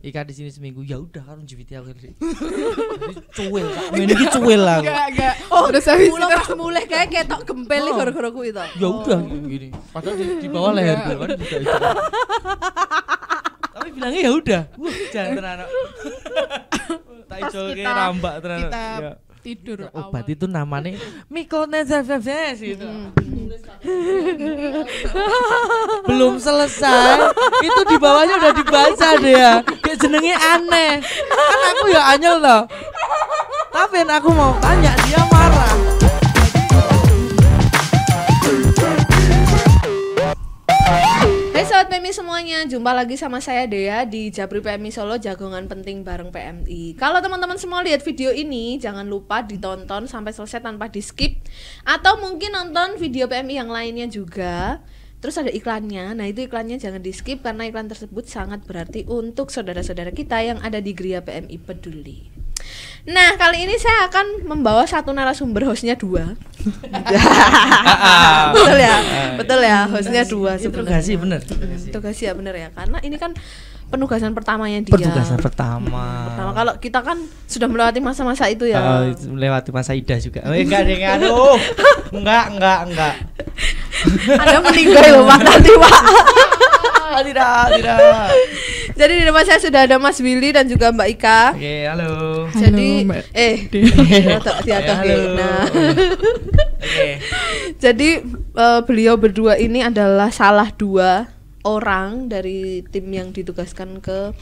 Ika di sini seminggu ya udah kan JVT aku ini cuil main ini cuil lah enggak enggak oh udah saya mulai pas mulai kayak ketok gempel nih oh. gara-gara ku itu ya udah oh. gini padahal di, di bawah leher kan juga itu tapi bilangnya ya udah wah jangan terlalu. tak ijol kayak rambak terlalu. kita ya. tidur obat itu namanya mikonezefes gitu hmm belum selesai itu di bawahnya udah dibaca deh ya kayak jenenge aneh kan aku ya anyel loh tapi aku mau tanya dia marah semuanya, jumpa lagi sama saya Dea di Jabri PMI Solo Jagongan Penting bareng PMI. Kalau teman-teman semua lihat video ini, jangan lupa ditonton sampai selesai tanpa di skip atau mungkin nonton video PMI yang lainnya juga. Terus ada iklannya, nah itu iklannya jangan di skip karena iklan tersebut sangat berarti untuk saudara-saudara kita yang ada di Gria PMI Peduli. Nah, kali ini saya akan membawa satu narasumber hostnya dua. Ah, ah. betul ya, ah, iya. betul ya, hostnya dua. sih bener. sih ya bener ya, karena ini kan penugasan pertamanya dia. Penugasan pertama. Pertama kalau kita kan sudah melewati masa-masa itu ya. Uh, melewati masa Ida juga. Oh, iya, enggak enggak, aduh. enggak, enggak, enggak. Ada meninggal loh Pak Nanti, Pak. tidak, tidak. Jadi di rumah saya sudah ada Mas Willy dan juga Mbak Ika. Oke, okay, halo. Jadi halo, Mbak eh diatok Nah. Oke. Jadi uh, beliau berdua ini adalah salah dua orang dari tim yang ditugaskan ke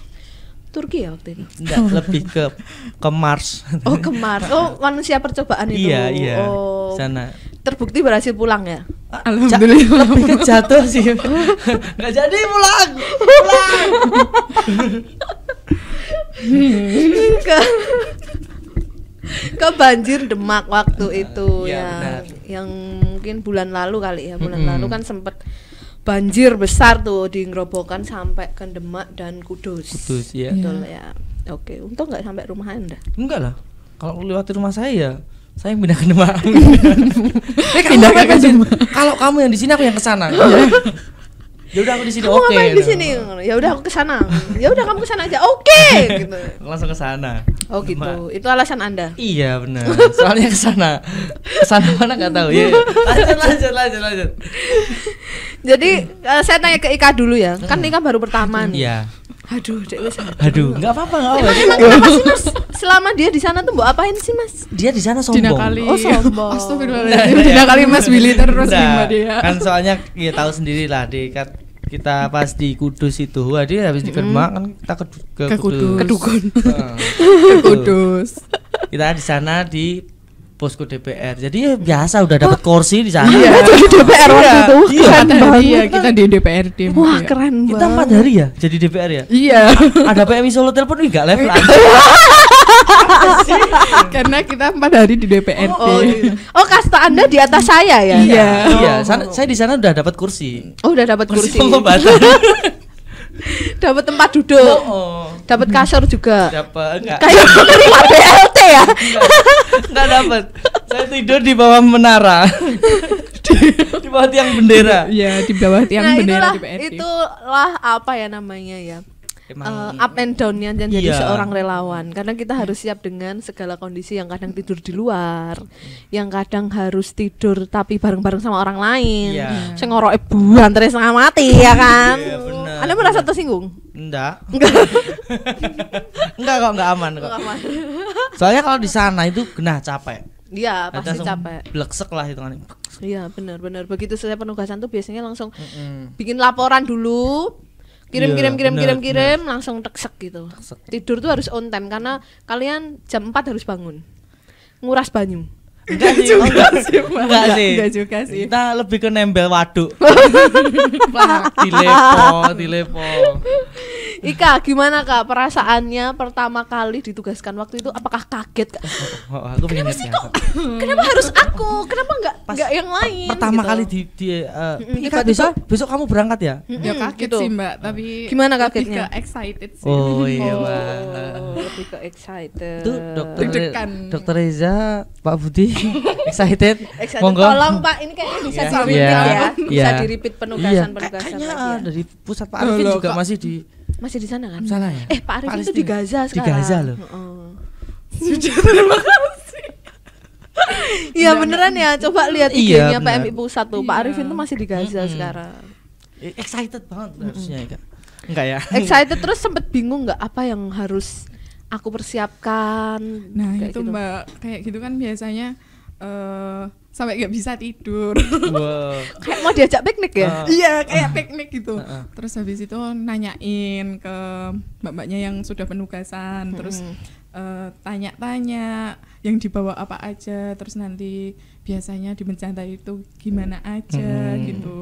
Turki ya waktu itu? Enggak, oh. lebih ke ke Mars. Oh, ke Mars. Oh, manusia percobaan iya, itu. Iya, iya. Oh. Sana terbukti berhasil pulang ya? Alhamdulillah. Lebih jatuh sih. Gak jadi pulang. Pulang. ke ke banjir Demak waktu iya, itu ya, ya yang mungkin bulan lalu kali ya bulan hmm. lalu kan sempet banjir besar tuh di Grobogan sampai ke Demak dan Kudus. Kudus ya. Betul ya. ya. Oke, untung nggak sampai rumah Anda. Enggak lah. Kalau lewat rumah saya ya saya pindah ke Demak. eh, pindah ke Demak. Kalau kamu yang di sini aku yang ke sana. Ya, ya udah aku di sini oke. Okay, ngapain di gitu. sini? Ya udah aku ke sana. Ya udah kamu ke sana aja. Oke gitu. Langsung ke sana. Oh gitu. Demak. Itu alasan Anda. Iya benar. Soalnya ke sana. Ke sana mana nggak tahu. Ya. Lanjut lanjut lanjut lanjut. Jadi hmm. saya tanya ke Ika dulu ya. Kan Ika baru pertama nih. Iya. Aduh, Dek wis. Aduh, enggak apa-apa, enggak apa-apa. Emang, emang apa sih, Mas? Selama dia di sana tuh mbok apain sih, Mas? Dia di sana sombong. Dinakali. Oh, sombong. Astagfirullahaladzim. Nah, Dina ya. kali Mas Billy terus nah, dia. Kan soalnya ya tahu sendirilah di kat kita pas di Kudus itu, wah habis di Kerma kan kita ke, ke, nah, ke Kudus. Kudus. ke Kudus. kita di sana di bosku DPR. Jadi ya biasa udah dapat kursi di sana. Iya, jadi iya. DPR waktu itu. Iya, keren iya, banget. Iya, kita di DPR tim. Wah, keren iya. banget. Kita empat hari ya jadi DPR ya? Iya. Ada PMI Solo telepon enggak level iya. Karena kita empat hari di DPR. Oh, oh, iya. oh kasta Anda di atas saya ya? Iya. Iya, sana, saya di sana udah dapat kursi. Oh, udah dapat kursi. kursi. dapat tempat duduk. Oh, oh. Dapat kasur juga. Kayak terima gitu kan, BLT ya. Enggak dapat. Saya tidur di bawah menara. di, di bawah tiang bendera. Iya, di bawah tiang nah, bendera itulah, di Itulah apa ya namanya ya? Emang, uh, up and downnya dan iya. jadi seorang relawan karena kita harus siap dengan segala kondisi yang kadang tidur di luar yang kadang harus tidur tapi bareng-bareng sama orang lain iya. sengorok antre terus mati ya kan iya, Enggak. Anda merasa tersinggung? Enggak. Enggak. kok enggak aman kok. Enggak aman. Soalnya kalau di sana itu kena capek. Iya, pasti capek. Bleksek lah hitungannya. Iya, benar-benar. Begitu selesai penugasan tuh biasanya langsung mm -mm. bikin laporan dulu, kirim yeah, kirim kirim bener, kirim kirim langsung teksek gitu. Teksek. Tidur tuh harus on time karena kalian jam 4 harus bangun. Nguras banyu. Enggak sih, juga sih. Enggak sih. Enggak juga sih. Kita lebih ke nembel waduk. Dilepo, dilepo. Ika, gimana kak perasaannya pertama kali ditugaskan waktu itu? Apakah kaget kak? Oh, oh, aku kenapa sih kok? kenapa harus aku? Kenapa nggak nggak yang lain? Pertama gitu. kali di, di uh, Ika besok besok kamu berangkat ya? Mm, ya kaget gitu. sih mbak, tapi gimana kagetnya? Lebih ke excited sih. Oh, oh iya Oh, lebih ke excited. Itu dokter dokter Reza, Pak Budi, excited. excited. Monggo. Tolong Pak, ini kayaknya bisa yeah. di yeah. ya. Bisa yeah. di repeat iya. penugasan-penugasan yeah. Kayaknya ya. ah, dari pusat Pak Arifin juga masih di masih di sana kan? Sana ya. Eh Pak Arif itu di Gaza sekarang. Di Gaza loh. Sudah terima kasih. Iya beneran ya, coba lihat iya, IG-nya Pak PMI Pusat iya. tuh. Iya. Pak Arif itu masih di Gaza mm-hmm. sekarang. Eh, excited banget mm-hmm. harusnya ya, Enggak ya. Excited terus sempet bingung nggak apa yang harus aku persiapkan. Nah, itu gitu. Mbak, kayak gitu kan biasanya uh, sampai nggak bisa tidur. Wow. kayak mau diajak piknik ya? Uh, kayak piknik gitu. Uh, Terus habis itu nanyain ke mbak-mbaknya yang sudah penugasan, hmm. terus eh, tanya tanya-tanya yang dibawa apa aja, terus nanti biasanya di bencana itu gimana aja hmm. gitu.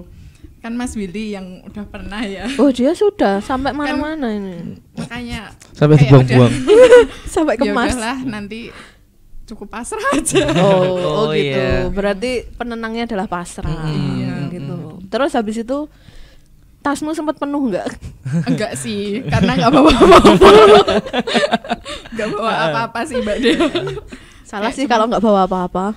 Kan Mas Willy yang udah pernah ya. Oh, dia sudah sampai kan mana-mana kan, ini. Makanya sampai buang buang sampai ya kemas. Ya nanti cukup pasrah aja. Oh, oh, oh gitu. Iya. Berarti penenangnya adalah pasrah. Hmm. gitu. Iya. Terus habis itu tasmu sempat penuh nggak? enggak sih, karena nggak bawa apa-apa. Enggak bawa apa-apa sih, Mbak Dea. Salah sih kalau nggak bawa apa-apa.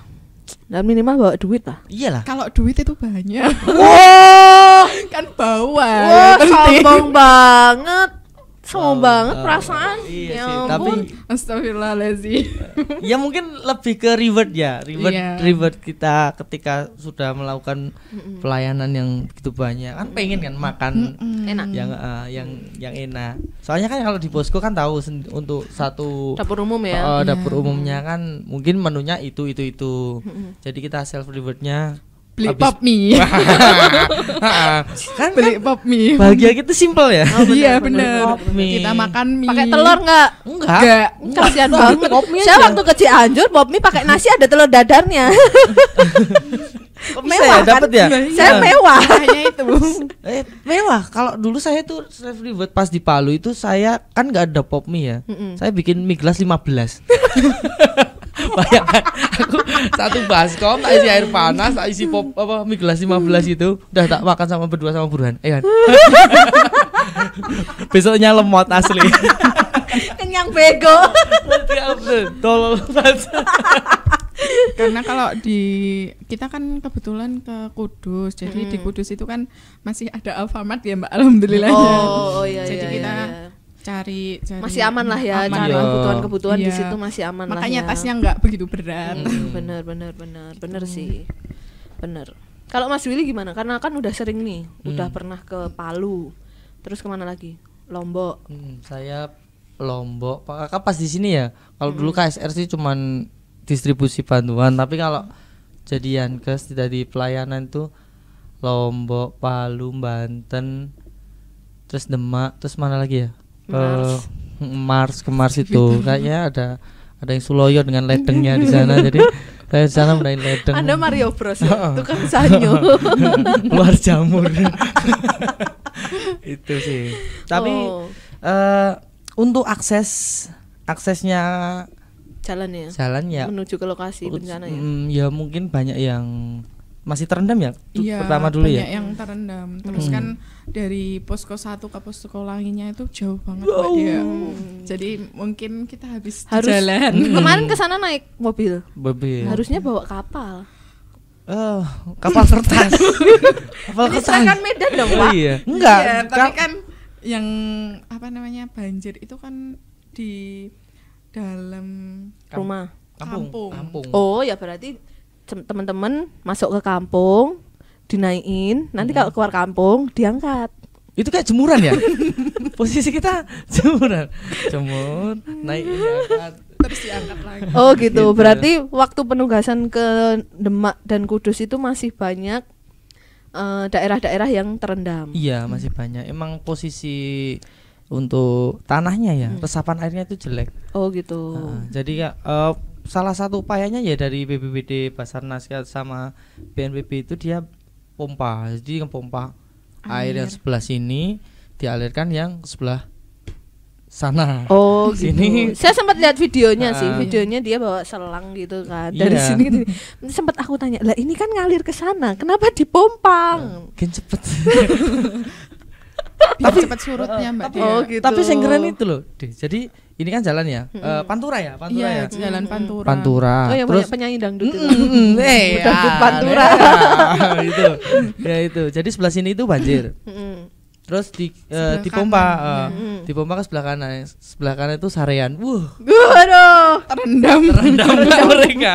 Dan minimal bawa duit lah. Iyalah. Kalau duit itu banyak. Wow, kan bawa. Wah, sombong banget. Sama oh, banget uh, perasaan. Iya ya sih, tapi astagfirullahaladzim ya mungkin lebih ke reward ya, reward yeah. reward kita ketika sudah melakukan pelayanan yang begitu banyak. Kan pengen kan makan enak. Yang uh, yang yang enak. Soalnya kan kalau di bosku kan tahu untuk satu dapur umum ya. Uh, dapur yeah. umumnya kan mungkin menunya itu itu itu. Jadi kita self rewardnya beli Habis... pop mie kan beli kan pop mie bahagia kita simpel ya oh, iya benar kita makan mie pakai telur nggak nggak kasian kasihan banget pop mie saya aja. waktu kecil anjur pop mie pakai nasi ada telur dadarnya ya? mewah kan? dapet kan? ya? Iya. Saya ya. mewah. itu. Eh, mewah. Kalau dulu saya tuh self reward pas di Palu itu saya kan nggak ada pop mie ya. Mm -mm. Saya bikin mie gelas 15. bayangkan aku satu baskom tak isi air panas tak isi pop apa mie gelas 15 itu udah tak makan sama berdua sama buruan eh kan besoknya lemot asli kenyang bego tolong karena kalau di kita kan kebetulan ke Kudus jadi hmm. di Kudus itu kan masih ada Alfamart ya Mbak Alhamdulillah oh, oh iya, jadi iya, kita iya, iya cari, cari masih aman lah ya aman. cari kebutuhan-kebutuhan iya. di situ masih aman makanya lah Makanya ya. tasnya nggak begitu berat hmm, bener bener bener gitu. bener sih bener kalau Mas Willy gimana karena kan udah sering nih hmm. udah mm. pernah ke Palu terus kemana lagi Lombok hmm, saya Lombok Pak Kakak pas di sini ya kalau hmm. dulu mm. KSR sih cuman distribusi bantuan tapi kalau jadian ke tidak di pelayanan tuh Lombok Palu Banten terus Demak terus mana lagi ya Mars. Uh, Mars ke Mars itu kayaknya ada ada yang Suloyo dengan ledengnya di sana jadi saya di sana main ledeng Anda Mario Bros ya? tukang sanyo luar jamur itu sih tapi oh. uh, untuk akses aksesnya jalan ya jalan ya menuju ke lokasi bencana ya mm, ya mungkin banyak yang masih terendam ya? Iya, pertama dulu banyak ya. Banyak yang terendam. Terus hmm. kan dari posko satu ke posko langinya itu jauh banget wow. Pak dia. Ya. Jadi mungkin kita habis Harus, jalan. Hmm. Kemarin ke sana naik mobil. Mobil. Harusnya bawa kapal. Oh, kapal kertas. kapal kertas. Ini kan Medan dong, Pak. iya. Enggak. Iya, tapi kan yang apa namanya banjir itu kan di dalam rumah kampung. kampung. kampung. Oh, ya berarti teman-teman masuk ke kampung dinaikin nanti kalau hmm. keluar kampung diangkat itu kayak jemuran ya posisi kita jemuran jemur naik diangkat terus diangkat lagi oh gitu. gitu berarti waktu penugasan ke Demak dan Kudus itu masih banyak eh, daerah-daerah uh, yang terendam iya masih banyak emang posisi untuk tanahnya ya hmm. resapan airnya itu jelek oh gitu nah, jadi ya uh, salah satu upayanya ya dari BPBD Basarnas sama BNPB itu dia pompa jadi pompa air, air yang sebelah sini dialirkan yang sebelah sana. Oh, sini. Gitu. Saya sempat lihat videonya uh, sih, nah. videonya dia bawa selang gitu kan. Dari iya. sini gitu. sempat aku tanya, "Lah ini kan ngalir ke sana, kenapa dipompang?" Mungkin nah, cepet. Iya, tapi cepat surutnya Mbak Dea. Oh, oh, gitu. Tapi yang keren itu loh. Deh. Jadi ini kan jalan ya, hmm. uh, Pantura ya, Pantura ya. ya. jalan Pantura. Pantura. Oh ya Terus, penyanyi dangdut itu. Mm, eh, ya, Pantura. Ya, itu. Ya itu. Jadi sebelah sini itu banjir. Terus di uh, eh, dipompa, uh, eh, dipompa ke sebelah kanan. Sebelah kanan itu sarean. Wuh. Aduh terendam terendam mereka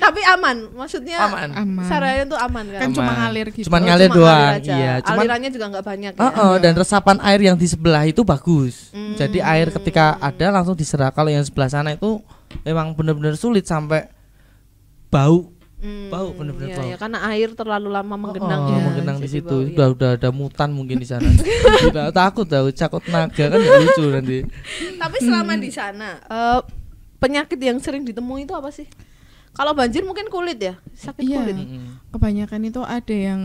tapi aman maksudnya aman, aman. tuh aman kan kan cuma ngalir gitu cuma oh, ngalir dua doang ngalir iya cuman, alirannya juga nggak banyak uh -uh, ya? dan resapan air yang di sebelah itu bagus hmm. jadi air ketika ada langsung diserap kalau yang sebelah sana itu memang benar-benar sulit sampai bau Hmm, bau benar-benar iya, bau. iya, karena air terlalu lama menggenang. Oh, ya, menggenang di situ. Bau, iya. udah udah ada mutan mungkin di sana. udah takut tahu cakot naga kan lucu nanti. Tapi selama hmm. di sana uh, penyakit yang sering ditemui itu apa sih? Kalau banjir mungkin kulit ya, sakit iya, kulit. Kebanyakan itu ada yang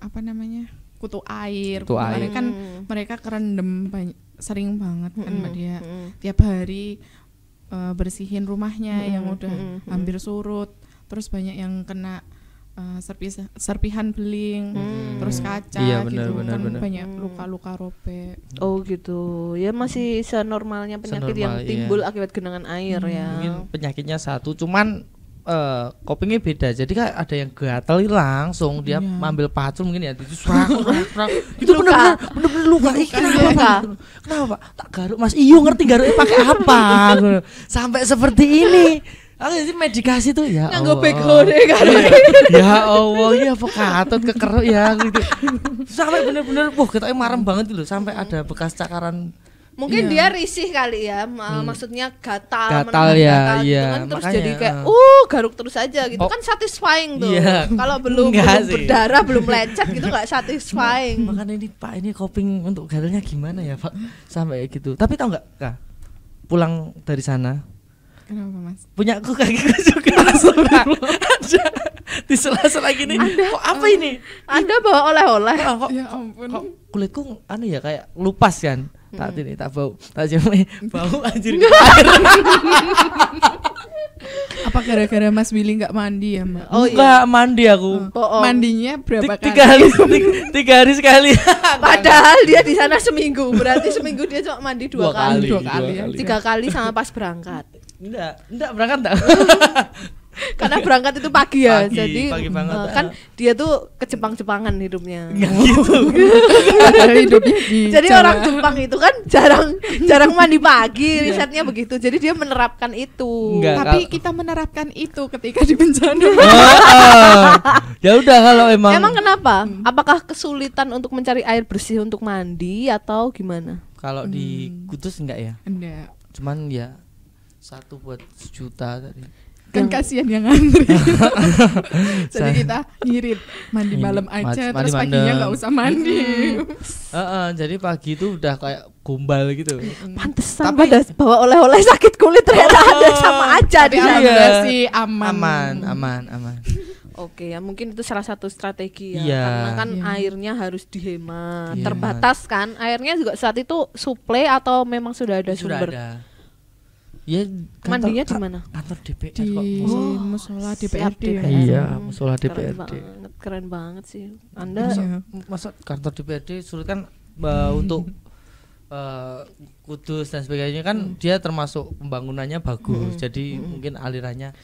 apa namanya? kutu air. Kutu, air. kan mm. mereka kerendam banyak, sering banget kan hmm. Dia. Hmm. Tiap hari uh, bersihin rumahnya hmm. yang udah hmm. hampir surut, terus banyak yang kena Eh, serpihan serpihan beling hmm. terus kaca iya, bener, gitu bener, kan bener. banyak hmm. luka-luka robek oh gitu ya masih senormalnya penyakit Senormal, yang timbul iya. akibat genangan air ya. hmm. ya mungkin penyakitnya satu cuman uh, eh, kopingnya beda jadi kan ada yang gatel langsung dia yeah. ambil pacul mungkin ya itu serak itu benar-benar benar-benar luka, luka. kenapa iya, luka. Iya, iya. kenapa tak garuk mas iyo ngerti garuk pakai apa sampai seperti ini Aku jadi medikasi tuh ya. Nanggo bego deh kan. Iya. Ya Allah, ya apa katut kekeruk ya aku itu. Sampai bener-bener wah ketoknya marem banget loh sampai ada bekas cakaran Mungkin iya. dia risih kali ya, hmm. maksudnya gatal, gatal ya, gatal, iya. Gitu kan, terus Makanya, jadi kayak, oh. uh garuk terus aja gitu, oh. kan satisfying tuh. Iya. Kalau belum, belum berdarah, belum lecet gitu nggak satisfying. Makanya ini Pak, ini coping untuk gatalnya gimana ya Pak, sampai gitu. Tapi tau nggak, pulang dari sana Kenapa mas? Punya aku kakiku gitu juga Di sela-sela gini, anda, kok apa uh, ini? Anda bawa oleh-oleh? oh, kok, ya ampun. Kok kulitku anu ya kayak lupas kan? Hmm. Tak ini tak bau, tak jemai bau anjir. apa gara-gara Mas Billy nggak mandi ya Mbak? Oh nggak iya. mandi aku. Oh, oh. oh. Mandinya berapa tiga kali? Tiga hari, tiga hari sekali. Padahal dia di sana seminggu, berarti seminggu dia cuma mandi dua, dua kali, kali, dua kali, dua ya. kali ya. tiga kali sama pas berangkat. Enggak, enggak berangkat enggak. Karena berangkat itu pagi ya, pagi, jadi pagi eh, banget, uh, kan eh. dia tuh ke Jepang-Jepangan hidupnya. Enggak gitu. jadi orang Jepang itu kan jarang jarang mandi pagi, iya. risetnya begitu. Jadi dia menerapkan itu. Enggak, Tapi kalau... kita menerapkan itu ketika di bencana. Oh, oh. Ya udah kalau emang Emang kenapa? Apakah kesulitan untuk mencari air bersih untuk mandi atau gimana? Kalau hmm. di Kudus enggak ya? Enggak. Cuman ya satu buat sejuta tadi kan kasihan yang antri jadi kita ngirit mandi malam aja mandi, terus paginya nggak usah mandi uh, uh, jadi pagi itu udah kayak gumbal gitu pantesan tapi pada bawa oleh-oleh sakit kulit ternyata oh, ada sama aja di sana sih iya. aman aman aman aman Oke ya mungkin itu salah satu strategi ya yeah. karena kan yeah. airnya harus dihemat yeah. terbatas kan airnya juga saat itu suplai atau memang sudah ada sudah sumber ada Ya, kantor, mandinya di mana? Kantor DPR di kok. Oh, musola DPR. Ya. Iya, hmm, musola DPR. Keren banget, keren banget sih. Anda masa, iya. masa kantor DPRD sulit kan uh, untuk uh, Kudus dan sebagainya kan hmm. dia termasuk pembangunannya bagus. Hmm. Jadi hmm. mungkin alirannya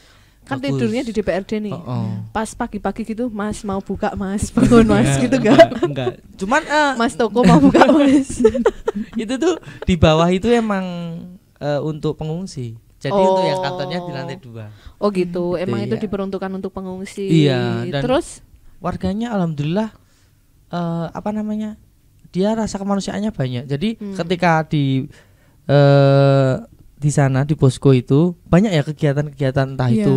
kan bagus. tidurnya di DPRD nih. Oh, oh. Pas pagi-pagi gitu, Mas mau buka Mas, bangun Mas iya, gitu enggak? Kan? Enggak. Cuman uh, Mas toko mau buka Mas. itu tuh di bawah itu emang uh, untuk pengungsi. Jadi oh. untuk yang kantornya di lantai dua. Oh gitu. Hmm. Emang iya. itu diperuntukkan untuk pengungsi. Iya. Dan Terus warganya alhamdulillah uh, apa namanya? Dia rasa kemanusiaannya banyak. Jadi hmm. ketika di uh, di sana di posko itu banyak ya kegiatan-kegiatan entah yeah. itu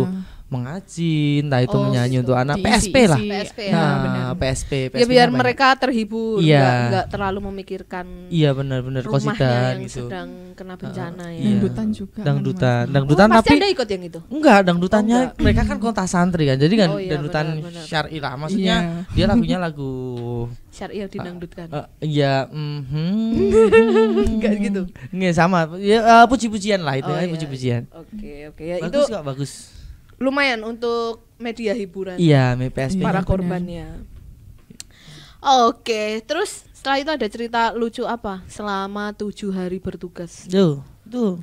mengaji, entah itu oh, menyanyi untuk gitu. anak diisi, PSP isi. lah. PSP ya. Nah, ah, PSP, PSP. Ya biar mereka banyak. terhibur, iya. enggak terlalu memikirkan Iya benar-benar kosidan yang gitu. sedang kena bencana uh, ya. Iya. Dangdutan juga. Dangdutan, kan dangdutan oh, tapi ada ikut yang itu? Enggak, dangdutannya oh, enggak. mereka kan kota santri kan. Jadi kan oh, iya, dangdutan syar'i lah maksudnya yeah. dia lagunya lagu Syar'i yang dinangdutkan. Uh, ah, uh, ah, ya, mm enggak gitu. Enggak sama. Ya eh, puji-pujian lah itu, oh, ya, iya. puji-pujian. Oke, oke. Ya, bagus kok bagus lumayan untuk media hiburan. Iya, PSP. Iya, Para korbannya. Oke, terus setelah itu ada cerita lucu apa selama tujuh hari bertugas? Tuh, tuh,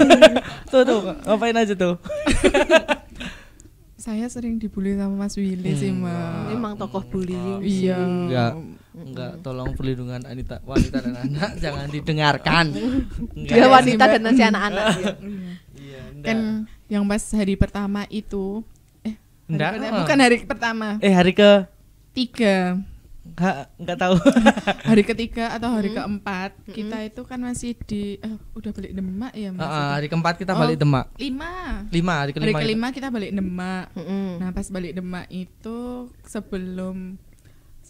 tuh, tuh, ngapain aja tuh? Saya sering dibully sama Mas Willy hmm, sih, Mbak. Emang tokoh bullying. Iya. Enggak, enggak tolong perlindungan wanita, wanita dan anak jangan didengarkan. Enggak, dia wanita dan iya. anak-anak. Iya, enggak. Kan yang pas hari pertama itu eh Enggak, hari bukan hari pertama eh hari ke tiga nggak nggak tahu hari ketiga atau hari -hmm. keempat -hmm. kita itu kan masih di uh, udah balik demak ya mas uh, hari keempat kita oh, balik demak lima lima hari kelima hari kelima kita balik demak -hmm. nah pas balik demak itu sebelum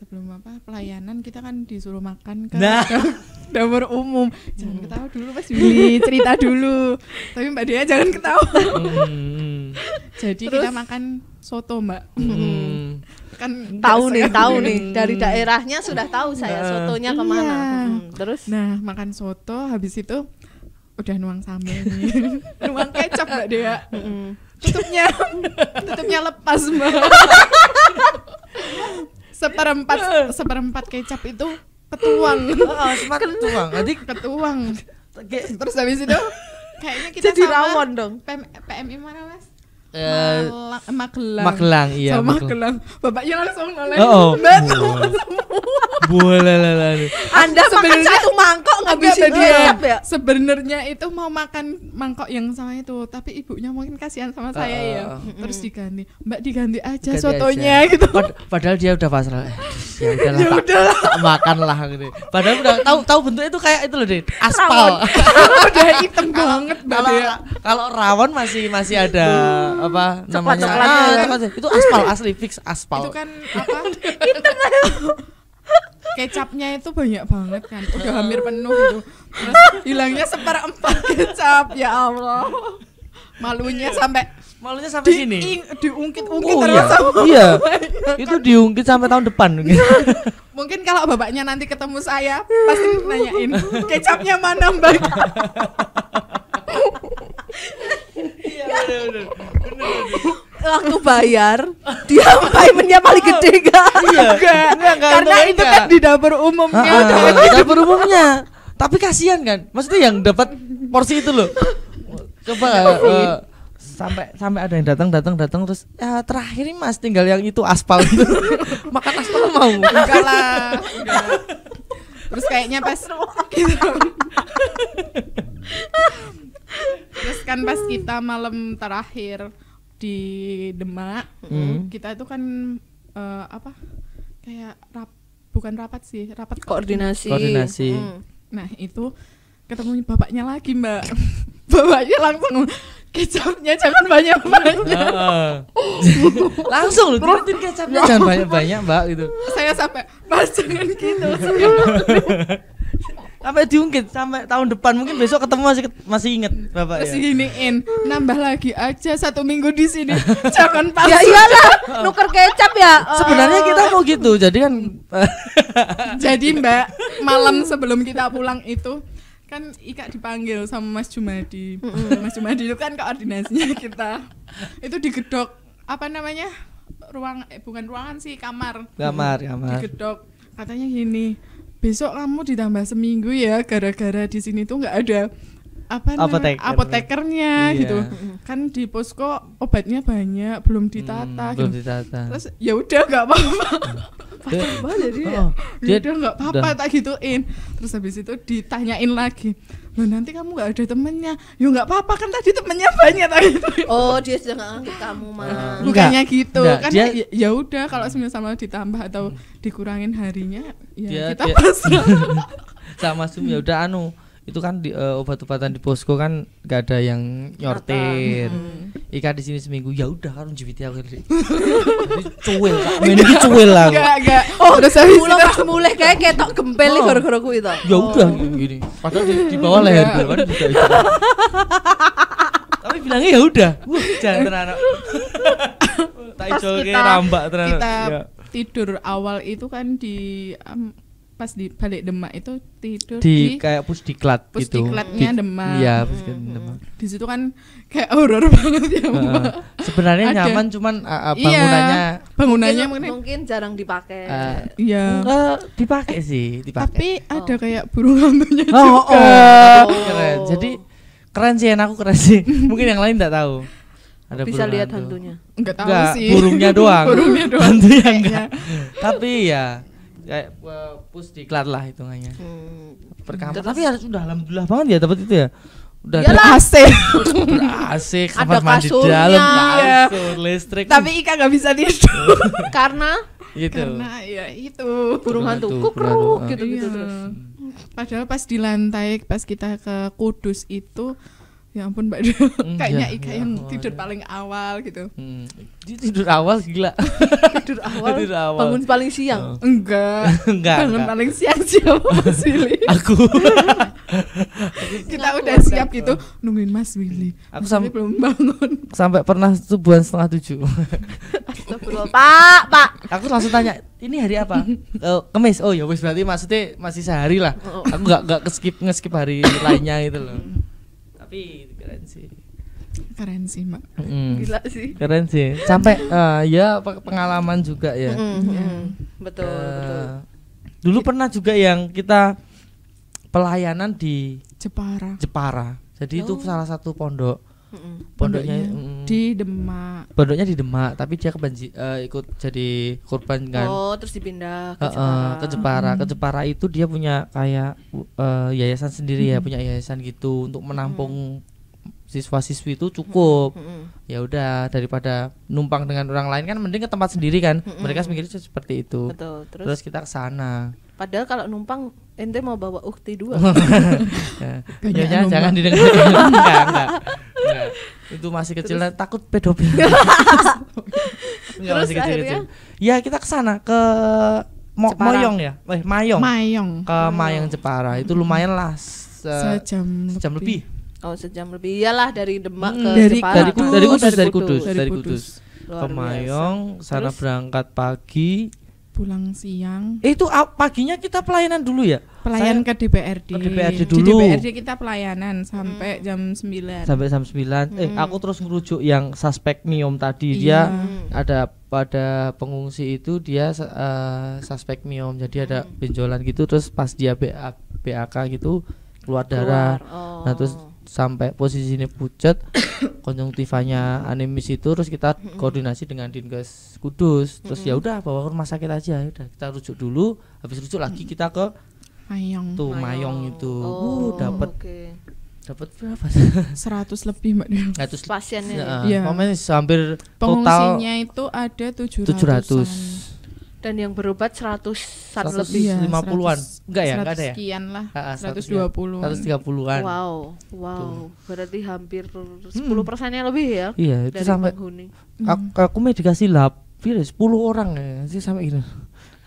sebelum apa pelayanan kita kan disuruh makan ke nah. dapur umum. Jangan hmm. ketawa dulu Mas Willy, cerita dulu. Tapi Mbak dia jangan ketawa. Hmm, hmm, hmm. Jadi Terus, kita makan soto, Mbak. kan tahu nih, tahu nih dari daerahnya sudah tahu saya nah. sotonya iya. kemana. Iya. Hmm. Terus nah, makan soto habis itu udah nuang sambal nih. nuang kecap Mbak dia tutupnya tutupnya lepas mbak seperempat iya. seperempat kecap itu ketuang. oh, oh ketuang. Jadi ketuang. Terus habis itu kayaknya kita jadi sama dong. PM, PMI mana, Mas? Eh, Magelang. Magelang, iya. Sama Magelang. Bapaknya langsung oleh oh, oh. batu Boleh lah Anda sebenarnya satu mangkok bisa dia. Ya. ya? Sebenarnya itu mau makan mangkok yang sama itu, tapi ibunya mungkin kasihan sama uh, saya ya. Oh. Terus diganti. Mbak diganti aja diganti sotonya aja. gitu. Pad padahal dia udah pasrah. Eh, ya udah, ya Tak, makan lah gitu. Padahal udah tahu tahu bentuknya itu kayak itu loh, deh Aspal. udah hitam banget, Mbak. Kalau rawon masih masih ada apa coklat, namanya coklat, ya, ah, coklat. itu aspal asli fix aspal itu kan apa kan. kecapnya itu banyak banget kan udah ah. hampir penuh itu terus hilangnya seperempat kecap ya Allah malunya sampai malunya sampai sini diungkit-ungkit oh, terus iya. iya itu diungkit sampai tahun depan mungkin iya. mungkin kalau bapaknya nanti ketemu saya pasti nanyain kecapnya mana mbak Iya benar benar Waktu bayar dia paymentnya paling gede gak? Iya. Enggak. Karena itu kan di dapur umumnya. Ah, ah. Di dapur umumnya. Tapi kasihan kan. Maksudnya yang dapat porsi itu loh. Coba uh, sampai sampai ada yang datang datang datang terus ya terakhir ini mas tinggal yang itu aspal itu. makan aspal mau enggak lah terus kayaknya pas gitu terus kan pas kita malam terakhir di Demak mm. kita itu kan uh, apa kayak rap bukan rapat sih rapat koordinasi koordinasi mm. nah itu ketemu bapaknya lagi mbak bapaknya langsung kecapnya jangan banyak banyak langsung loh turutin kecapnya jangan banyak banyak mbak gitu saya sampai mas jangan gitu sampai diungkit sampai tahun depan mungkin besok ketemu masih masih inget bapak masih ya. giniin nambah lagi aja satu minggu di sini jangan pas ya iyalah nuker kecap ya sebenarnya oh. kita mau gitu jadi kan jadi mbak malam sebelum kita pulang itu kan Ika dipanggil sama Mas Jumadi Mas Jumadi itu kan koordinasinya kita itu digedok apa namanya ruang eh, bukan ruangan sih kamar kamar kamar digedok katanya gini besok kamu ditambah seminggu ya gara-gara di sini tuh nggak ada apa apoteker. apotekernya iya. gitu kan di posko obatnya banyak belum ditata hmm, gitu. belum ditata terus ya udah nggak apa-apa jadi ya? Oh, ya udah nggak apa-apa tak gituin terus habis itu ditanyain lagi loh nanti kamu nggak ada temennya yuk ya nggak apa-apa kan tadi temennya banyak tak gitu oh dia sudah nggak kamu mah bukannya gitu enggak, kan dia, ya udah kalau semisal sama ditambah atau hmm. dikurangin harinya ya dia, kita dia, pasrah sama sum ya udah anu itu kan di, uh, obat-obatan di posko kan gak ada yang nyortir. Hmm. Ika di sini seminggu ya udah kan jepit aku Cuel, cuil kak. Ini cuel lah. gak gak Oh, udah saya mulai pas mulai kayak ketok gempel nih oh. gara-gara ku itu. Ya udah oh. gini. Padahal di, di bawah leher gue kan juga itu. Tapi bilangnya ya udah. Wah, jangan terlalu Tak ya. tidur awal itu kan di um, pas di balik Demak itu tidur di, di kayak pusdiklat gitu. Pusdiklatnya di, Demak. Iya, pusdiklat Demak. Hmm. Di situ kan kayak horor banget ya, Uh, sebenarnya Ada. nyaman cuman uh, bangunannya iya, bangunannya mungkin, mungkin, jarang dipakai. Uh, iya. Enggak dipakai sih, dipakai. Tapi oh. ada kayak burung hantunya oh, juga. Oh, oh, oh. oh. Keren. Jadi keren sih, aku keren sih. mungkin yang lain enggak tahu. Ada bisa lihat hantunya. Enggak tahu enggak, sih. Burungnya doang. burungnya doang. Hantunya enggak. Tapi ya kayak push pusdiklat lah hitungannya hmm. per kampus tapi harus udah alhamdulillah banget ya dapat itu ya udah Yalah. ada AC AC kamar ada mandi kasurnya. dalam kasur listrik tapi Ika nggak bisa tidur karena gitu. karena ya itu burung hantu kukruk gitu gitu iya. terus padahal pas di lantai pas kita ke Kudus itu ya ampun Mbak Dul, mm, kayaknya ya, Ika ya, yang oh, tidur ya. paling awal gitu hmm. tidur awal gila tidur, awal, tidur awal bangun paling siang oh. enggak enggak bangun enggak. paling siang siapa Mas Willy aku kita aku, udah aku, siap aku. gitu nungguin Mas Willy aku sampai belum bangun sampai pernah subuhan setengah tujuh Astagfirullah Pak Pak aku langsung tanya ini hari apa oh, kemis oh ya wis berarti maksudnya masih sehari lah oh, oh. aku nggak nggak skip nge skip hari lainnya gitu loh tapi keren sih keren sih mbak mm. gila sih keren sih sampai uh, ya pengalaman juga ya mm -hmm. betul uh, betul dulu pernah juga yang kita pelayanan di Jepara Jepara jadi oh. itu salah satu pondok Mm-mm. Pondoknya, mm, di Demak. Pondoknya di Demak, tapi dia kebanji, uh, ikut jadi korban kan. Oh, terus dipindah ke uh, Jepara. Uh, ke Jepara. Mm. Ke Jepara itu dia punya kayak uh, yayasan sendiri mm. ya, punya yayasan gitu untuk menampung mm. siswa-siswi itu cukup. Ya udah daripada numpang dengan orang lain kan mending ke tempat sendiri kan. Mm. Mereka mikirnya seperti itu. Betul. Terus, terus kita ke sana. Padahal kalau numpang ente mau bawa ukti dua. Kayaknya ya. jangan didengar. enggak, enggak itu masih kecil Terus? takut pedofil Enggak, Terus masih kecil, kecil. ya kita ke sana ke Mo Jepara. Moyong ya eh Mayong Mayong ke Mayong, Mayong Jepara itu lumayan lah se sejam, sejam lebih. lebih oh sejam lebih iyalah dari Demak hmm, ke dari, Jepara dari, Kudus, dari Kudus dari Kudus dari Kudus, ke Mayong sana berangkat pagi pulang siang eh, itu paginya kita pelayanan dulu ya pelayan saya ke DPRD. Ke DPRD dulu. Di DPRD kita pelayanan sampai hmm. jam 9. Sampai jam 9. Hmm. Eh, mm. aku terus ngerujuk yang suspek miom tadi. Iya. Dia ada pada pengungsi itu dia uh, suspek miom. Jadi ada mm. benjolan gitu terus pas dia a BAK gitu keluar darah. Keluar. Oh. Nah, terus oh. sampai posisi ini pucat konjungtivanya anemis itu terus kita koordinasi dengan Dinkes Kudus terus ya udah bawa ke rumah sakit aja ya udah kita rujuk dulu habis rujuk lagi kita ke Mayong. Tuh Mayong, Mayong itu. Uh, oh, uh, dapat okay. Dapat berapa? 100 lebih Mbak. 100 pasiennya. Nah, ya. Pokoknya hampir total itu ada 700. 700 dan yang berobat 100 100 lebih iya, 50-an. Enggak ya, enggak ada ya? Sekian lah. 120-an. 130-an. Wow. Wow. Tuh. Berarti hampir 10 hmm. persennya lebih ya? Iya, itu dari sampai penghuni. Aku, hmm. aku medikasi lab, 10 orang ya, sih sampai gitu.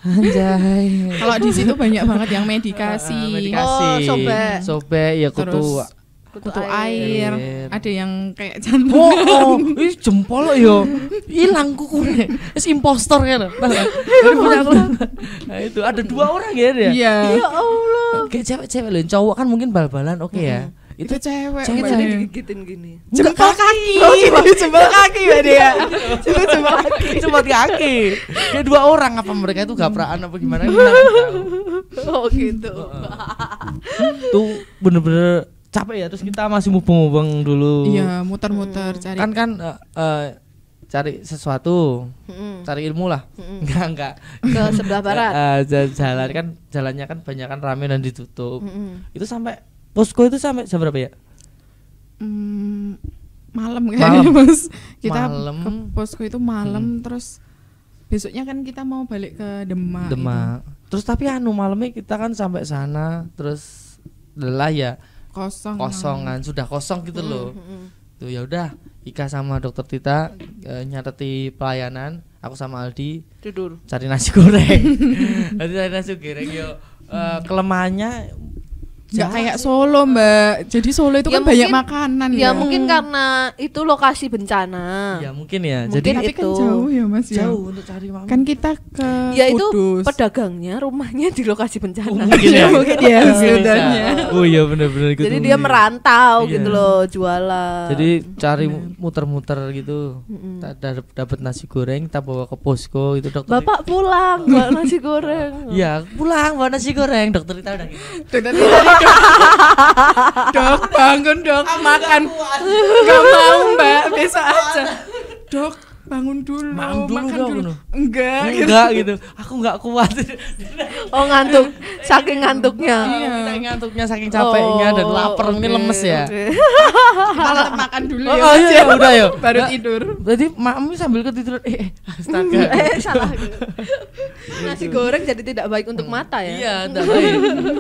Anjay. Kalau di situ banyak banget yang medikasi. Uh, medikasi. Oh, sobek. Sobek ya kutu Terus, kutu, air. air. Ada yang kayak jantung. Oh, oh. Ih, jempol yo. Ya. Hilang kukurnya, Is impostor kan. nah, itu ada dua orang ya Ya, Iya. Ya Allah. Kayak cewek-cewek loh, cowok kan mungkin bal-balan oke okay, mm -hmm. ya itu, cewek, cewek. jadi digigitin gini jempol kaki oh, jempol kaki ya dia itu jempol kaki cuma iya. kaki ya dua orang apa mereka itu gapraan apa gimana oh gitu tuh bener-bener capek ya terus kita masih mubeng-mubeng dulu iya muter-muter hmm. cari kan kan uh, uh, cari sesuatu hmm. cari ilmu lah hmm. enggak enggak ke sebelah barat uh, jalan kan jalannya kan banyak kan rame dan ditutup hmm. itu sampai posko itu sampai jam berapa ya hmm, malam kayaknya malam. mas kita malam. ke posko itu malam hmm. terus besoknya kan kita mau balik ke Demak Demak itu. terus tapi anu malamnya kita kan sampai sana terus lelah ya kosong kosongan sudah kosong gitu hmm, loh hmm, hmm. tuh ya udah Ika sama dokter Tita uh, e, nyatati pelayanan aku sama Aldi tidur cari nasi goreng cari nasi goreng yo uh, kelemahannya Nggak kayak Solo mbak Jadi Solo itu ya kan mungkin, banyak makanan Ya, ya. mungkin karena itu lokasi bencana Ya mungkin ya mungkin Jadi Tapi kan itu kan jauh ya mas ya Jauh untuk cari makanan Kan kita ke Ya itu Kudus. pedagangnya rumahnya di lokasi bencana oh, Mungkin ya, mungkin ya sebenarnya Oh iya bener-bener gitu Jadi dia ya. merantau iya. gitu loh jualan Jadi cari muter-muter gitu mm Dapat nasi goreng kita bawa ke posko gitu dokter Bapak pulang bawa nasi goreng Iya pulang bawa nasi goreng dokter kita udah gitu dok bangun dok makan nggak mau mbak besok aja dok bangun dulu, bangun dulu makan dulu. Enggak, enggak gitu. gitu. Aku enggak kuat. oh ngantuk, saking ngantuknya. Iya, saking ngantuknya, saking oh, capeknya oh, dan lapar okay, ini lemes ya. Okay. Kita makan dulu oh, ya. Oh, iya, ya. udah ya. Baru nah, tidur. Berarti makmu sambil ketidur. Eh, eh astaga. eh, salah. Gitu. Nasi goreng jadi tidak baik untuk mata ya. Iya, tidak baik.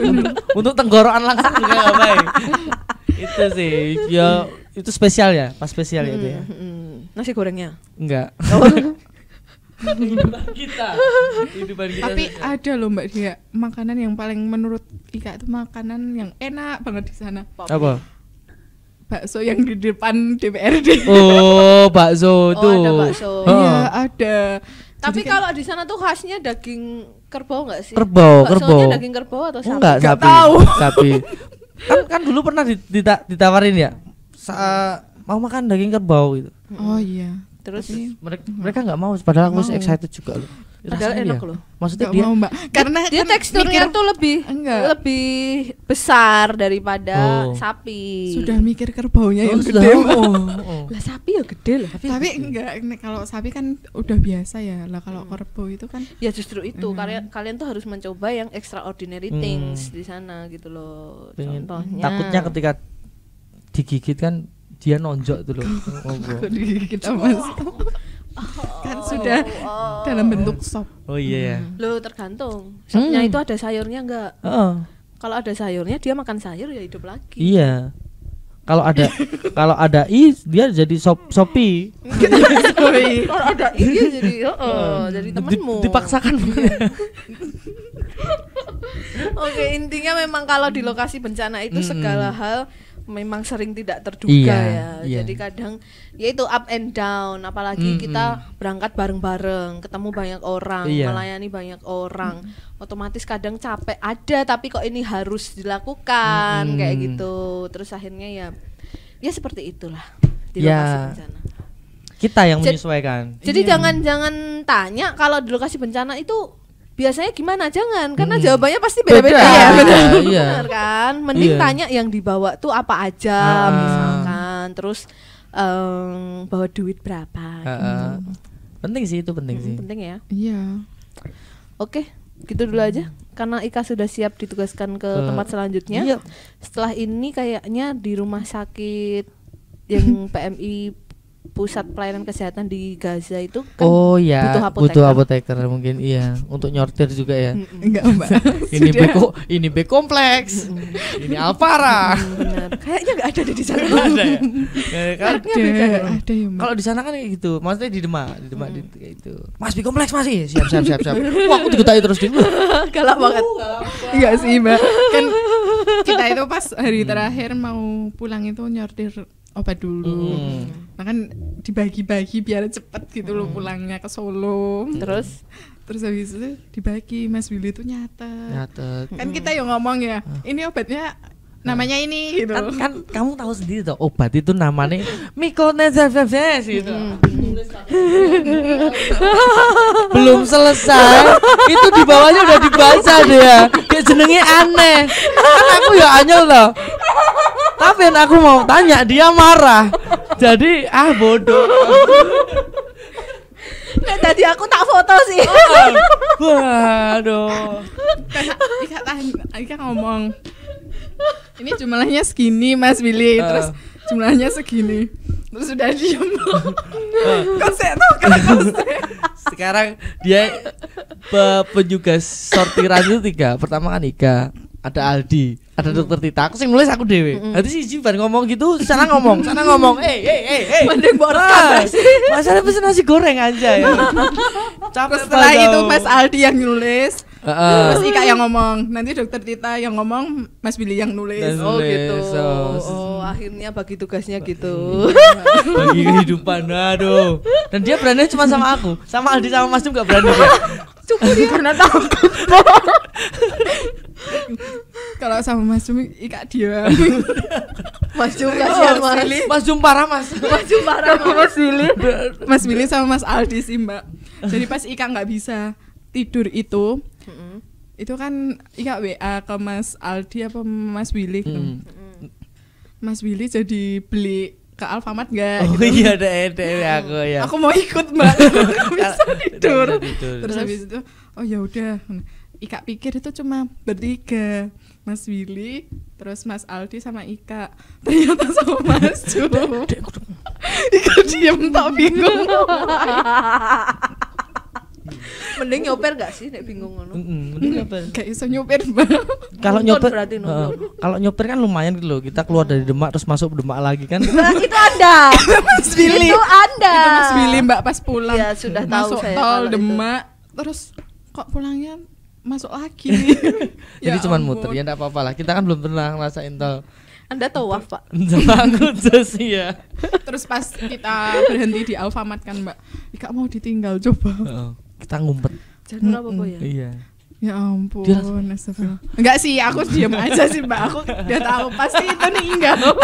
untuk, tenggorokan langsung juga enggak baik. itu sih, ya itu spesial ya, pas spesial hmm, itu ya. Hmm nasi gorengnya? Enggak. Oh. kita. kita. Tapi saja. ada loh Mbak Dia, makanan yang paling menurut Ika itu makanan yang enak banget di sana. Apa? Bakso yang di depan DPRD. Oh, bakso tuh. Oh, ada bakso. Iya, ada. Tapi kan kalau di sana tuh khasnya daging kerbau nggak sih? Kerbau, kerbau. daging kerbau atau sapi? Enggak, sapi. tahu. Sapi. kan kan dulu pernah dita ditawarin ya. Sa mau makan daging kerbau gitu oh iya terus Tapi, mereka nggak mau padahal aku mau. excited juga loh padahal enak dia. loh maksudnya gak dia mau, mbak. karena dia kan teksturnya tuh lebih enggak. lebih besar daripada oh. sapi sudah mikir kerbaunya oh, yang gede oh, oh. lah sapi ya gede lah ya tapi, tapi enggak kalau sapi kan udah biasa ya lah kalau hmm. kerbau itu kan ya justru itu hmm. kalian kalian tuh harus mencoba yang extraordinary hmm. things di sana gitu loh Pengen, contohnya takutnya ketika digigit kan dia nonjok tuh loh oh, mas oh. kan oh. sudah dalam bentuk sop oh iya, iya. hmm. lo tergantung sopnya hmm. itu ada sayurnya enggak -uh. kalau ada sayurnya dia makan sayur ya hidup lagi iya kalau ada kalau ada i dia jadi sop sopi kalau ada i dia jadi oh, uh, jadi temanmu dipaksakan iya. oke intinya memang kalau di lokasi bencana itu hmm. segala hal memang sering tidak terduga iya, ya. Iya. Jadi kadang ya itu up and down apalagi mm -hmm. kita berangkat bareng-bareng, ketemu banyak orang, iya. melayani banyak orang. Mm Otomatis kadang capek ada tapi kok ini harus dilakukan mm kayak gitu. Terus akhirnya ya ya seperti itulah di ya. lokasi bencana. Kita yang menyesuaikan. Jadi iya. jangan-jangan iya. tanya kalau di lokasi bencana itu biasanya gimana jangan karena hmm. jawabannya pasti beda-beda iya, ya benar iya. benar kan mending iya. tanya yang dibawa tuh apa aja ah. misalkan terus um, bawa duit berapa uh, gitu. penting sih itu penting hmm, sih penting ya iya oke gitu dulu aja karena Ika sudah siap ditugaskan ke uh, tempat selanjutnya iya. setelah ini kayaknya di rumah sakit yang PMI pusat pelayanan kesehatan di Gaza itu kan oh ya butuh apoteker, butuh apoteker mungkin iya untuk nyortir juga ya enggak mbak ini B ini B kompleks ini Alfara kayaknya nggak ada di sana nggak ada ya, ya kan? ada ya kalau di sana kan kayak gitu maksudnya di Demak di Demak hmm. kayak gitu Mas B kompleks masih iya, siap siap siap siap wah aku dikutai terus dulu kalah banget iya sih mbak kan kita itu pas hari terakhir mau pulang itu nyortir obat dulu hmm kan dibagi-bagi biar cepet gitu hmm. loh pulangnya ke Solo terus terus habis itu dibagi Mas Willy itu nyata. nyatet kan kita hmm. yang ngomong ya ah. ini obatnya namanya ini gitu kan, kan kamu tahu sendiri tuh obat itu namanya mikonezafes gitu hmm. belum selesai itu di bawahnya udah dibaca deh ya. dia jenenge aneh kan aku ya anyel loh tapi aku mau tanya dia marah jadi ah bodoh. Nah, tadi aku tak foto sih. Oh, waduh. Ika tahan, Ika ngomong. Ini jumlahnya segini Mas Billy, uh. terus jumlahnya segini. Terus sudah diem. Ah. Konsep tuh kan, Sekarang dia pe penjugas sortiran itu tiga. Pertama kan Ika, ada Aldi, ada hmm. dokter Tita. Aku sih nulis aku dewe. Hmm. Nanti si Jiban ngomong gitu, sana ngomong, sana ngomong. Eh, eh, eh, eh. Mending boros. Ah, sih. Masalah pesen nasi goreng aja ya. Capek setelah tau. itu Mas Aldi yang nulis. Uh, uh. Ika yang ngomong, nanti dokter Tita yang ngomong, Mas Billy yang nulis. Dan oh nulis. gitu. So, oh, akhirnya bagi tugasnya bagi gitu. bagi kehidupan, aduh. Dan dia berani cuma sama aku, sama Aldi sama Mas Jum gak berani cupu dia karena takut kalau sama Mas Jum Ika dia Mas Jum kasihan oh, Mas Billy Mas Jum parah Mas Mas Jum parah Mas Billy Mas Billy sama Mas Aldi sih Mbak jadi pas Ika nggak bisa tidur itu itu kan Ika WA ke Mas Aldi apa Mas Billy gitu. Mas Billy jadi beli ke Alfamart gak? Oh gitu. iya ada ada aku ya. Aku mau ikut mbak, bisa tidur. tidur. Terus habis itu, oh ya udah. Ika pikir itu cuma bertiga, Mas Willy, terus Mas Aldi sama Ika. Ternyata sama Mas Jo. Ika diem tak bingung. mending nyoper gak sih nek bingung ngono mm, mending nyoper gak iso nyoper kalau nyoper berarti uh, kalau nyoper kan lumayan gitu loh kita keluar dari Demak terus masuk Demak lagi kan nah, itu anda Mas Billy itu anda itu Mas Billy mbak pas pulang ya sudah tahu masuk saya tol Demak itu. terus kok pulangnya masuk lagi ya jadi ya cuman ampun. muter ya enggak apa apalah kita kan belum pernah ngerasain tol anda tahu waf pak? Aku sih ya. Terus pas kita berhenti di Alfamart kan mbak, Ika mau ditinggal coba. Oh kita ngumpet jangan apa ya iya Ya ampun, Enggak sih, aku diam aja sih, Mbak. Aku udah tahu pasti itu nih enggak.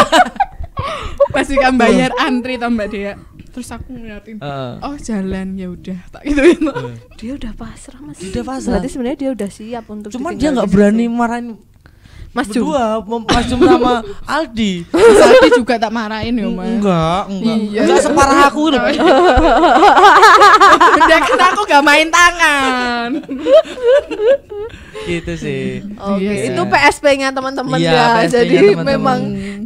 pasti kan bayar antri tambah Mbak Dea. Terus aku ngeliatin, ah. oh jalan ya udah tak gitu itu. Uh. Eh. Dia udah pasrah Mas. Udah pasrah. Berarti sebenarnya dia udah siap untuk cuma dia nggak berani marahin Mas Berdua, Mas Jum sama Aldi. Mas Aldi juga tak marahin ya, Mas. Enggak, enggak. Iya. Enggak separah aku loh. gak main tangan. gitu sih. Oke, okay. Iya. yeah. itu PSP-nya teman-teman ya. jadi memang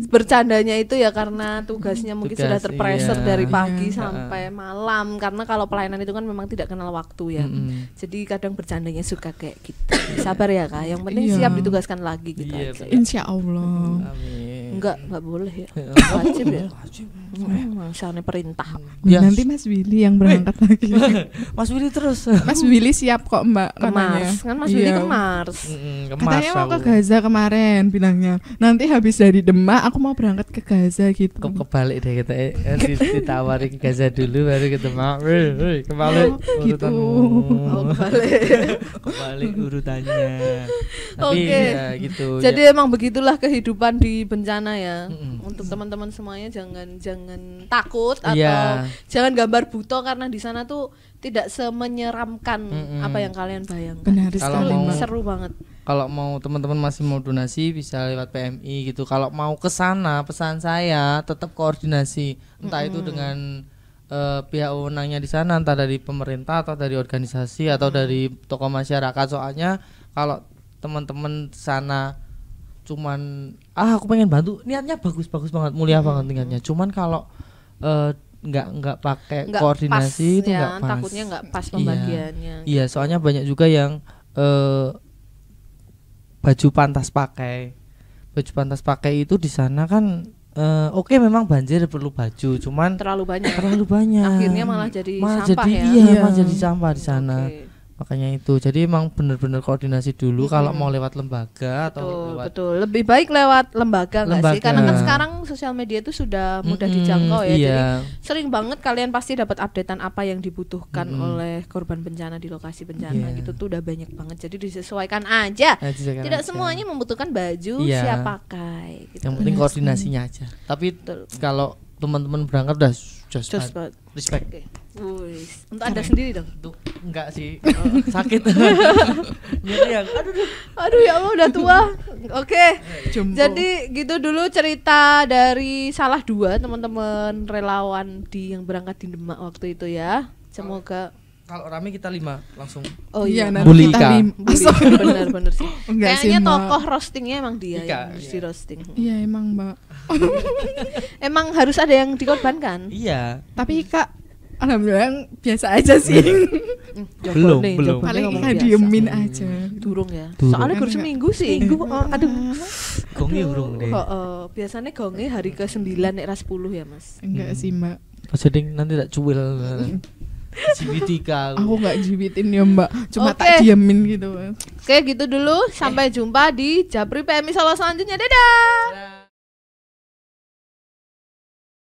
bercandanya itu ya karena tugasnya mungkin Tugas, sudah terpressure iya, dari pagi iya, sampai malam karena kalau pelayanan itu kan memang tidak kenal waktu ya. Mm-hmm. Jadi kadang bercandanya suka kayak gitu. Sabar ya Kak, yang penting iya. siap ditugaskan lagi gitu iya, aja. Ya. Insya Allah. Mm, amin. Enggak, enggak boleh ya. Wajib ya. Wajib. Ya. Misalnya perintah. Ya. Nanti Mas Willy yang berangkat Wih. lagi. Mas Willy terus. Mas Willy siap kok Mbak. Ke Mars. Kan Mas Willy iya. ke Mars. Mm, ke Katanya mau ke Gaza kemarin bilangnya. Nanti habis dari Demak aku mau berangkat ke Gaza gitu. Kok kebalik deh kita eh, eh, ditawarin ke Gaza dulu baru kita mau kebalik gitu. kebalik. kebalik urutannya. oke, okay. ya gitu. Ya. Jadi ya. emang begitulah kehidupan di bencana ya. mm Untuk teman-teman semuanya jangan jangan takut atau yeah. jangan gambar buto karena di sana tuh tidak semenyeramkan mm hmm apa yang kalian bayangkan. Benar, Kalau seru banget kalau mau teman-teman masih mau donasi bisa lewat PMI gitu. Kalau mau ke sana pesan saya tetap koordinasi entah mm -hmm. itu dengan uh, pihak wewenangnya di sana entah dari pemerintah atau dari organisasi atau mm -hmm. dari tokoh masyarakat. Soalnya kalau teman-teman sana cuman ah aku pengen bantu niatnya bagus-bagus banget mulia mm -hmm. banget niatnya. Cuman kalau uh, nggak nggak pakai koordinasi pas, itu ya, nggak ya, pas takutnya nggak pas iya. pembagiannya iya, gitu. iya soalnya banyak juga yang uh, baju pantas pakai baju pantas pakai itu di sana kan uh, oke okay, memang banjir perlu baju cuman terlalu banyak terlalu banyak akhirnya malah jadi malah sampah jadi ya? iya, iya malah jadi sampah di sana okay makanya itu jadi emang benar-benar koordinasi dulu -hmm. kalau mau lewat lembaga atau lewat betul lebih baik lewat lembaga Gak sih karena kan sekarang sosial media itu sudah mudah -hmm, dijangkau ya iya. jadi sering banget kalian pasti dapat updatean apa yang dibutuhkan -hmm. oleh korban bencana di lokasi bencana yeah. gitu tuh udah banyak banget jadi disesuaikan aja disesuaikan tidak aja. semuanya membutuhkan baju yeah. siap pakai gitu. yang penting koordinasinya aja tapi kalau teman-teman berangkat udah just, just respect okay. Wuih, Untuk Anda sendiri dong. Untuk enggak sih. Oh, sakit. Jadi yang aduh, aduh. ya Allah udah tua. Oke. Okay. Jadi gitu dulu cerita dari salah dua teman-teman relawan di yang berangkat di Demak waktu itu ya. Semoga kalau rame kita lima langsung. Oh iya, iya nanti Buli kita lima. Benar-benar sih. Enggak Kayaknya sih, tokoh roastingnya emang dia Ika, yang iya. di roasting. Iya emang mbak. emang harus ada yang dikorbankan. Iya. Tapi kak. Alhamdulillah biasa aja sih. belum, hmm, nih, belum. Paling nggak ah, diemin aja. Hmm, durung ya. Durung. Soalnya baru seminggu sih. Minggu, oh, aduh. Gongi urung deh. Oh, oh. Biasanya gongi hari ke sembilan nih sepuluh ya mas. Enggak hmm. sih mbak. Mas Jading nanti tak cuil. GBT kau. Aku nggak GBTin ya mbak. Cuma okay. tak diemin gitu. Oke okay, gitu dulu. Sampai jumpa di Japri PMI Solo selanjutnya. Dadah. Dadah.